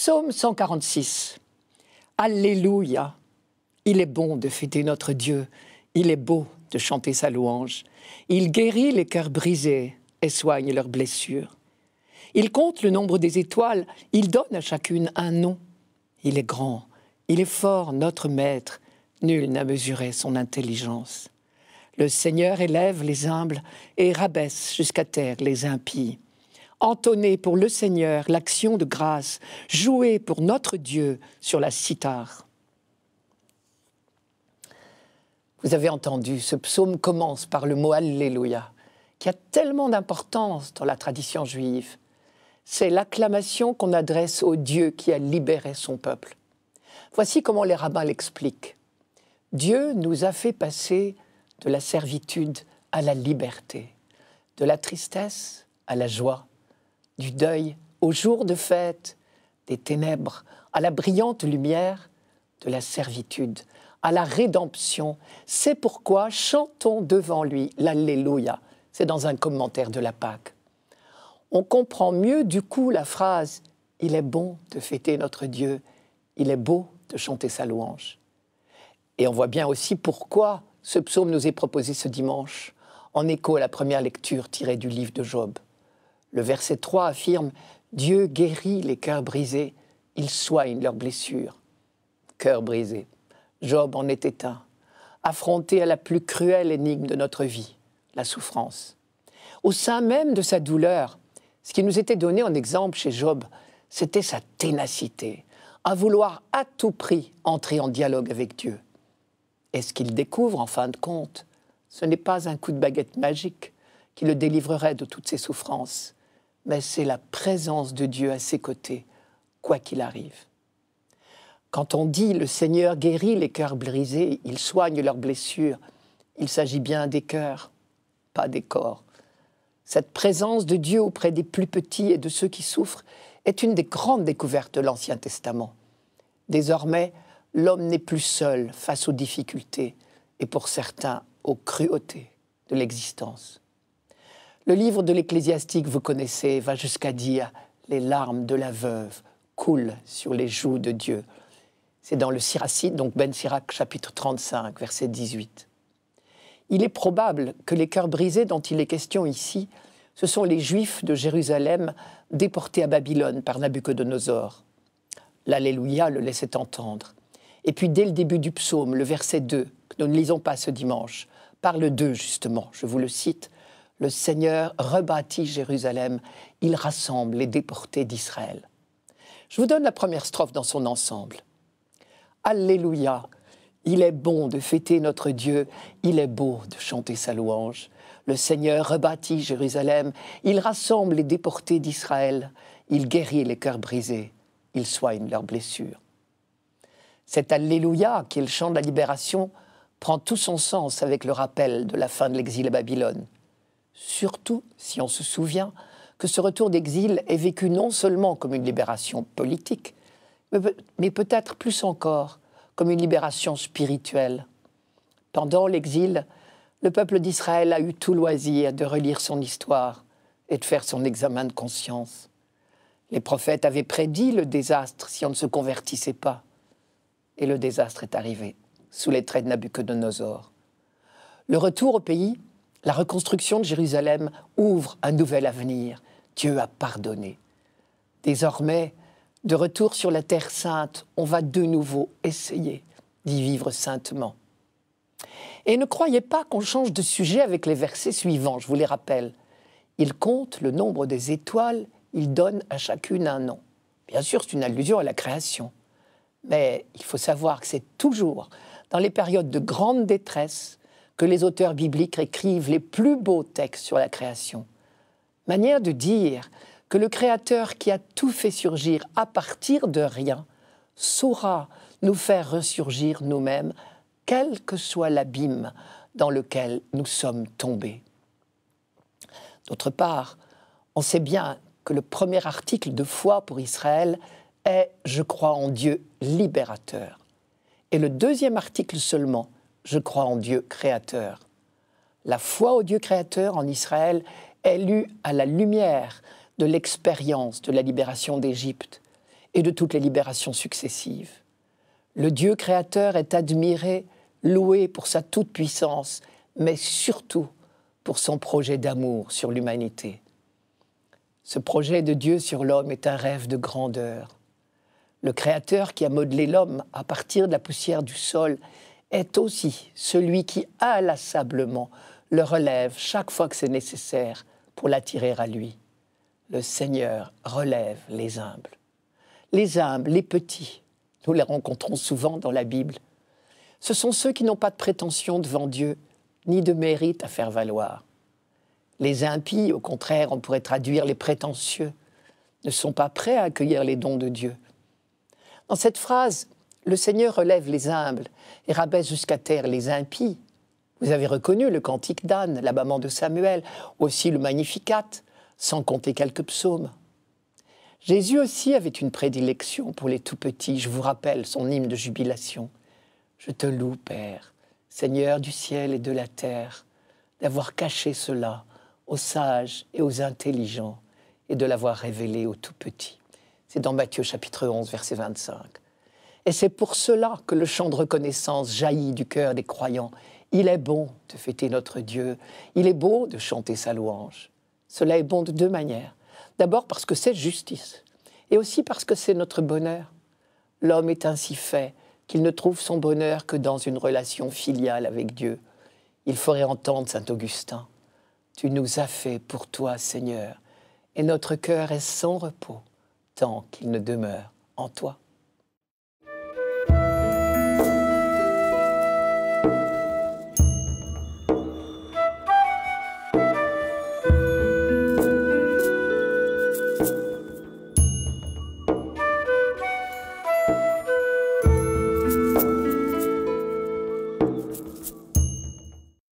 Psaume 146. Alléluia. Il est bon de fêter notre Dieu. Il est beau de chanter sa louange. Il guérit les cœurs brisés et soigne leurs blessures. Il compte le nombre des étoiles. Il donne à chacune un nom. Il est grand. Il est fort, notre maître. Nul n'a mesuré son intelligence. Le Seigneur élève les humbles et rabaisse jusqu'à terre les impies entonner pour le Seigneur l'action de grâce. jouer pour notre Dieu sur la cithare. Vous avez entendu, ce psaume commence par le mot Alléluia, qui a tellement d'importance dans la tradition juive. C'est l'acclamation qu'on adresse au Dieu qui a libéré son peuple. Voici comment les rabbins l'expliquent. Dieu nous a fait passer de la servitude à la liberté, de la tristesse à la joie, du deuil, au jour de fête, des ténèbres, à la brillante lumière de la servitude, à la rédemption. C'est pourquoi chantons devant lui l'Alléluia. C'est dans un commentaire de la Pâque. On comprend mieux du coup la phrase Il est bon de fêter notre Dieu, il est beau de chanter sa louange. Et on voit bien aussi pourquoi ce psaume nous est proposé ce dimanche, en écho à la première lecture tirée du livre de Job. Le verset 3 affirme Dieu guérit les cœurs brisés, il soigne leurs blessures. Cœur brisé. Job en est un, affronté à la plus cruelle énigme de notre vie, la souffrance. Au sein même de sa douleur, ce qui nous était donné en exemple chez Job, c'était sa ténacité, à vouloir à tout prix entrer en dialogue avec Dieu. Et ce qu'il découvre en fin de compte, ce n'est pas un coup de baguette magique qui le délivrerait de toutes ses souffrances, mais c'est la présence de Dieu à ses côtés, quoi qu'il arrive. Quand on dit le Seigneur guérit les cœurs brisés, il soigne leurs blessures, il s'agit bien des cœurs, pas des corps. Cette présence de Dieu auprès des plus petits et de ceux qui souffrent est une des grandes découvertes de l'Ancien Testament. Désormais, l'homme n'est plus seul face aux difficultés et pour certains aux cruautés de l'existence. Le livre de l'Ecclésiastique, vous connaissez, va jusqu'à dire Les larmes de la veuve coulent sur les joues de Dieu. C'est dans le Siracide, donc Ben Sirac, chapitre 35, verset 18. Il est probable que les cœurs brisés dont il est question ici, ce sont les Juifs de Jérusalem déportés à Babylone par Nabuchodonosor. L'Alléluia le laissait entendre. Et puis dès le début du psaume, le verset 2, que nous ne lisons pas ce dimanche, parle d'eux justement, je vous le cite, le Seigneur rebâtit Jérusalem, il rassemble les déportés d'Israël. Je vous donne la première strophe dans son ensemble. Alléluia, il est bon de fêter notre Dieu, il est beau de chanter sa louange. Le Seigneur rebâtit Jérusalem, il rassemble les déportés d'Israël, il guérit les cœurs brisés, il soigne leurs blessures. Cet Alléluia, qui est le chant de la libération, prend tout son sens avec le rappel de la fin de l'exil à Babylone surtout si on se souvient que ce retour d'exil est vécu non seulement comme une libération politique, mais peut-être plus encore comme une libération spirituelle. Pendant l'exil, le peuple d'Israël a eu tout loisir de relire son histoire et de faire son examen de conscience. Les prophètes avaient prédit le désastre si on ne se convertissait pas. Et le désastre est arrivé, sous les traits de Nabucodonosor. Le retour au pays la reconstruction de Jérusalem ouvre un nouvel avenir. Dieu a pardonné. Désormais, de retour sur la terre sainte, on va de nouveau essayer d'y vivre saintement. Et ne croyez pas qu'on change de sujet avec les versets suivants, je vous les rappelle. Il compte le nombre des étoiles, il donne à chacune un nom. Bien sûr, c'est une allusion à la création. Mais il faut savoir que c'est toujours dans les périodes de grande détresse que les auteurs bibliques écrivent les plus beaux textes sur la création. Manière de dire que le Créateur qui a tout fait surgir à partir de rien saura nous faire ressurgir nous-mêmes, quel que soit l'abîme dans lequel nous sommes tombés. D'autre part, on sait bien que le premier article de foi pour Israël est ⁇ Je crois en Dieu libérateur ⁇ et le deuxième article seulement je crois en Dieu créateur. La foi au Dieu créateur en Israël est lue à la lumière de l'expérience de la libération d'Égypte et de toutes les libérations successives. Le Dieu créateur est admiré, loué pour sa toute-puissance, mais surtout pour son projet d'amour sur l'humanité. Ce projet de Dieu sur l'homme est un rêve de grandeur. Le Créateur qui a modelé l'homme à partir de la poussière du sol est aussi celui qui inlassablement le relève chaque fois que c'est nécessaire pour l'attirer à lui. Le Seigneur relève les humbles. Les humbles, les petits, nous les rencontrons souvent dans la Bible. Ce sont ceux qui n'ont pas de prétention devant Dieu, ni de mérite à faire valoir. Les impies, au contraire, on pourrait traduire les prétentieux, ne sont pas prêts à accueillir les dons de Dieu. Dans cette phrase, le Seigneur relève les humbles et rabaisse jusqu'à terre les impies. Vous avez reconnu le cantique d'Anne, la maman de Samuel, aussi le Magnificat, sans compter quelques psaumes. Jésus aussi avait une prédilection pour les tout-petits, je vous rappelle son hymne de jubilation. Je te loue, Père, Seigneur du ciel et de la terre, d'avoir caché cela aux sages et aux intelligents et de l'avoir révélé aux tout-petits. C'est dans Matthieu chapitre 11, verset 25. Et c'est pour cela que le chant de reconnaissance jaillit du cœur des croyants. Il est bon de fêter notre Dieu, il est beau de chanter sa louange. Cela est bon de deux manières. D'abord parce que c'est justice, et aussi parce que c'est notre bonheur. L'homme est ainsi fait qu'il ne trouve son bonheur que dans une relation filiale avec Dieu. Il faudrait entendre Saint Augustin. Tu nous as fait pour toi, Seigneur, et notre cœur est sans repos tant qu'il ne demeure en toi.